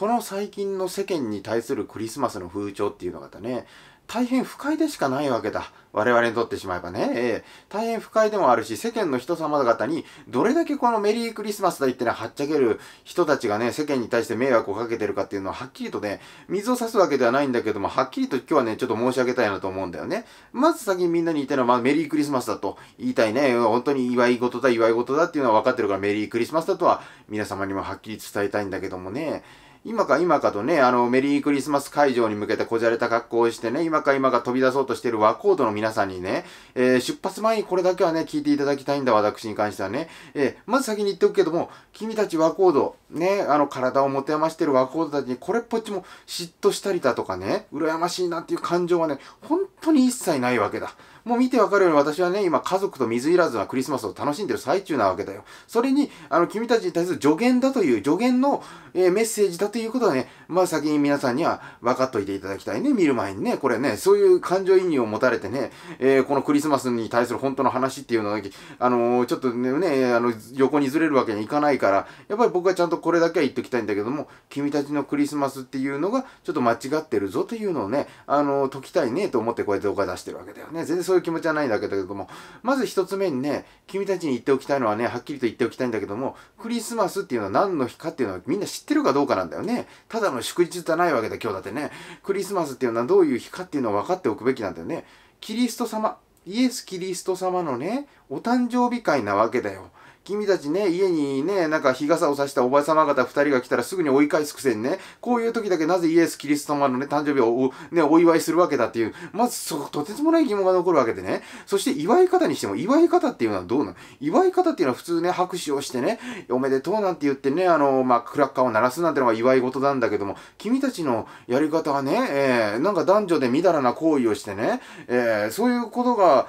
この最近の世間に対するクリスマスの風潮っていうのがね、大変不快でしかないわけだ。我々にとってしまえばね。大変不快でもあるし、世間の人様方に、どれだけこのメリークリスマスだ言ってね、はっちゃける人たちがね、世間に対して迷惑をかけてるかっていうのは、はっきりとね、水を差すわけではないんだけども、はっきりと今日はね、ちょっと申し上げたいなと思うんだよね。まず先にみんなに言いたいのは、まあ、メリークリスマスだと言いたいね。本当に祝い事だ、祝い事だっていうのは分かってるから、メリークリスマスだとは、皆様にもはっきり伝えたいんだけどもね。今か今かとね、あの、メリークリスマス会場に向けてこじゃれた格好をしてね、今か今か飛び出そうとしているワコードの皆さんにね、えー、出発前にこれだけはね、聞いていただきたいんだ、私に関してはね。えー、まず先に言っておくけども、君たちワコード、ね、あの、体を持て余してるワコードたちにこれっぽっちも嫉妬したりだとかね、羨ましいなっていう感情はね、本当に一切ないわけだ。もう見てわかるように私はね、今家族と水いらずなクリスマスを楽しんでる最中なわけだよ。それに、あの、君たちに対する助言だという、助言の、えー、メッセージだということはね、まあ先に皆さんには分かっといていただきたいね。見る前にね、これね、そういう感情移入を持たれてね、えー、このクリスマスに対する本当の話っていうのだけ、あのー、ちょっとね、あの、横にずれるわけにはいかないから、やっぱり僕はちゃんとこれだけは言っておきたいんだけども、君たちのクリスマスっていうのが、ちょっと間違ってるぞというのをね、あの解きたいねと思ってこうやって動画出してるわけだよね。全然そういう気持ちはないんだけども、まず一つ目にね、君たちに言っておきたいのはね、はっきりと言っておきたいんだけども、クリスマスっていうのは何の日かっていうのはみんな知ってるかどうかなんだよね。ただの祝日じゃないわけだ、今日だってね。クリスマスっていうのはどういう日かっていうのを分かっておくべきなんだよね。キリスト様、イエス・キリスト様のね、お誕生日会なわけだよ。君たちね、家にね、なんか日傘を差したおばあ様方二人が来たらすぐに追い返すくせにね、こういう時だけなぜイエス・キリスト様のね、誕生日をお,、ね、お祝いするわけだっていう、まずそとてつもない疑問が残るわけでね、そして祝い方にしても、祝い方っていうのはどうなの祝い方っていうのは普通ね、拍手をしてね、おめでとうなんて言ってね、あの、まあ、クラッカーを鳴らすなんてのが祝い事なんだけども、君たちのやり方はね、えー、なんか男女でみだらな行為をしてね、えー、そういうことが、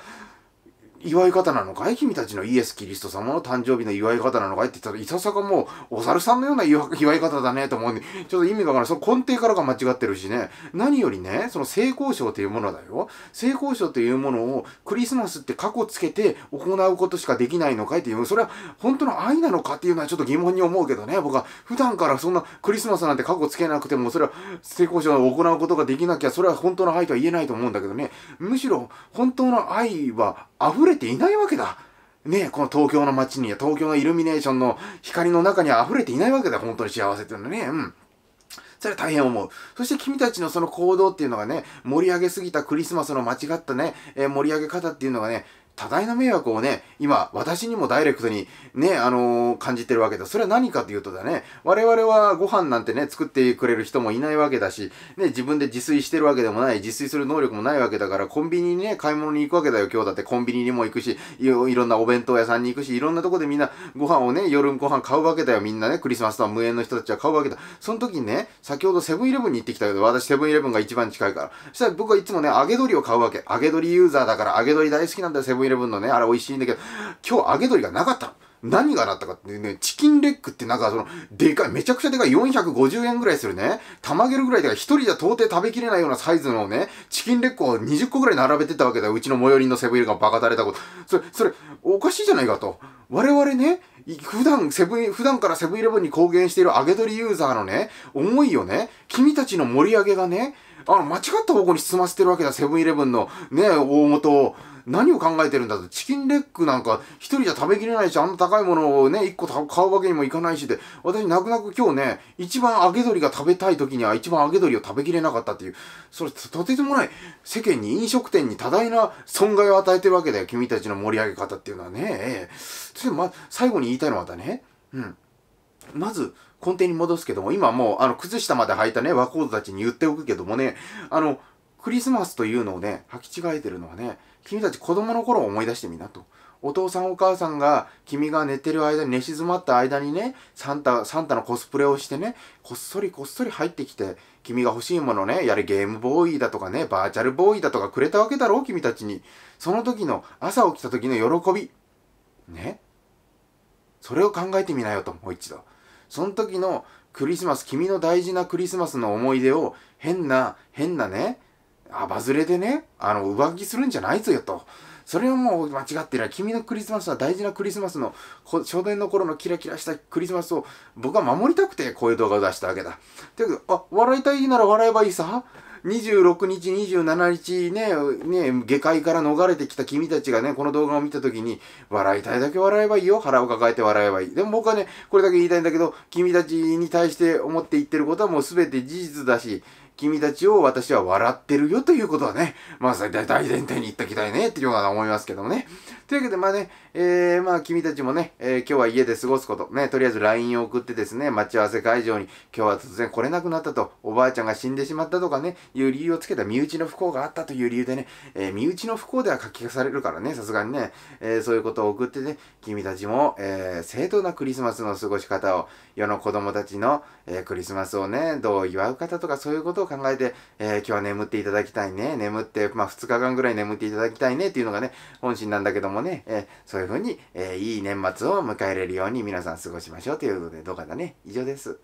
祝い方なのかい君たちのイエス・キリスト様の誕生日の祝い方なのかいって言ったら、いささかもう、お猿さんのような祝い方だねと思うんで、ちょっと意味がわからない。その根底からが間違ってるしね。何よりね、その性交渉というものだよ。性交渉というものを、クリスマスって過去つけて行うことしかできないのかいっていう、それは本当の愛なのかっていうのはちょっと疑問に思うけどね。僕は普段からそんなクリスマスなんて過去つけなくても、それは性交渉を行うことができなきゃ、それは本当の愛とは言えないと思うんだけどね。むしろ、本当の愛は溢れれていないわけだ。ねえ、この東京の街に、東京のイルミネーションの光の中に溢れていないわけだ。本当に幸せっていうのはね。うん。それは大変思う。そして君たちのその行動っていうのがね、盛り上げすぎたクリスマスの間違ったね、えー、盛り上げ方っていうのがね、多大な迷惑をね、今、私にもダイレクトにね、あのー、感じてるわけだ。それは何かというとだね、我々はご飯なんてね、作ってくれる人もいないわけだし、ね、自分で自炊してるわけでもない、自炊する能力もないわけだから、コンビニにね、買い物に行くわけだよ。今日だってコンビニにも行くし、いろんなお弁当屋さんに行くし、いろんなとこでみんなご飯をね、夜ご飯買うわけだよ。みんなね、クリスマスとは無縁の人たちは買うわけだ。その時にね、先ほどセブンイレブンに行ってきたけど、私セブンイレブンが一番近いから。そしたら僕はいつもね、揚げ鶏を買うわけ。揚げ鶏ユーザーだから、揚げ鶏大好きなんだよ、セブンレブンのね、あれ美味しいんだけど、今日揚げ鶏がなかった。何がなったかってね、チキンレッグってなんかその、でかい、めちゃくちゃでかい450円ぐらいするね、玉げるぐらいだから一人じゃ到底食べきれないようなサイズのね、チキンレッグを20個ぐらい並べてたわけだよ。うちの最寄りのセブンイレがバカたれたこと。それ、それ、おかしいじゃないかと。我々ね、普段セブン、普段からセブンイレブンに公言している揚げ鶏ユーザーのね、思いをね、君たちの盛り上げがね、あの、間違った方向に進ませてるわけだ、セブンイレブンのね、大元を。何を考えてるんだと。チキンレッグなんか一人じゃ食べきれないし、あんな高いものをね、一個買うわけにもいかないしで、私泣く泣く今日ね、一番揚げ鶏が食べたい時には一番揚げ鶏を食べきれなかったっていう、それとてつもない世間に飲食店に多大な損害を与えてるわけだよ。君たちの盛り上げ方っていうのはね。ええ。そして、ま、最後に言いたいのはまたね、うん。まず、根底に戻すけども、今もう、あの、靴下まで履いたね、若人たちに言っておくけどもね、あの、クリスマスというのをね、履き違えてるのはね、君たち子供の頃を思い出してみなと。お父さんお母さんが君が寝てる間に寝静まった間にねサンタサンタのコスプレをしてねこっそりこっそり入ってきて君が欲しいものねやれゲームボーイだとかねバーチャルボーイだとかくれたわけだろう君たちにその時の朝起きた時の喜びねそれを考えてみなよともう一度その時のクリスマス君の大事なクリスマスの思い出を変な変なねあバズれでねあの上気するんじゃないぞよとそれはもう間違ってない君のクリスマスは大事なクリスマスの初年の頃のキラキラしたクリスマスを僕は守りたくてこういう動画を出したわけだていうあ笑いたいなら笑えばいいさ26日、27日ね、ね、下界から逃れてきた君たちがね、この動画を見た時に、笑いたいだけ笑えばいいよ。腹を抱えて笑えばいい。でも僕はね、これだけ言いたいんだけど、君たちに対して思って言ってることはもう全て事実だし、君たちを私は笑ってるよということはね、まあ、大前提に言っときたいねっていうような思いますけどもね。というわけで、まあね、えー、まあ君たちもね、えー、今日は家で過ごすこと、ね、とりあえず LINE を送ってですね、待ち合わせ会場に今日は突然来れなくなったと、おばあちゃんが死んでしまったとかね、いう理由をつけた身内の不幸があったという理由でね、えー、身内の不幸では書き消されるからね、さすがにね、えー、そういうことを送ってね、君たちも、えー、正当なクリスマスの過ごし方を、世の子供たちの、えー、クリスマスをね、どう祝う方とかそういうことを考えて、えー、今日は眠っていただきたいね、眠って、まあ、2日間ぐらい眠っていただきたいねっていうのがね、本心なんだけどもね、えー、そういうふうに、えー、いい年末を迎えれるように皆さん過ごしましょうということで、どうかだね。以上です。